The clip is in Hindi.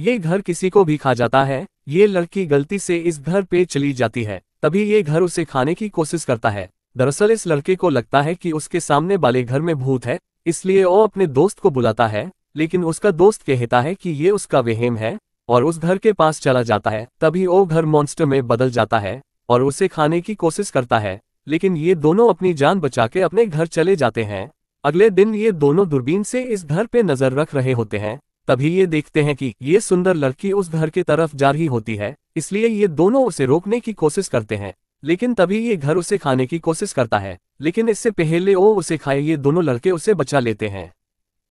ये घर किसी को भी खा जाता है ये लड़की गलती से इस घर पे चली जाती है तभी ये घर उसे खाने की कोशिश करता है दरअसल इस लड़के को लगता है कि उसके सामने वाले घर में भूत है इसलिए वो अपने दोस्त को बुलाता है लेकिन उसका दोस्त कहता है कि ये उसका वहम है और उस घर के पास चला जाता है तभी वो घर मॉन्स्टर में बदल जाता है और उसे खाने की कोशिश करता है लेकिन ये दोनों अपनी जान बचा के अपने घर चले जाते हैं अगले दिन ये दोनों दूरबीन से इस घर पे नजर रख रहे होते हैं तभी ये देखते हैं कि ये सुंदर लड़की उस घर के तरफ जा रही होती है इसलिए ये दोनों उसे रोकने की कोशिश करते हैं लेकिन तभी ये घर उसे खाने की कोशिश करता है लेकिन इससे पहले वो उसे खाए ये दोनों लड़के उसे बचा लेते हैं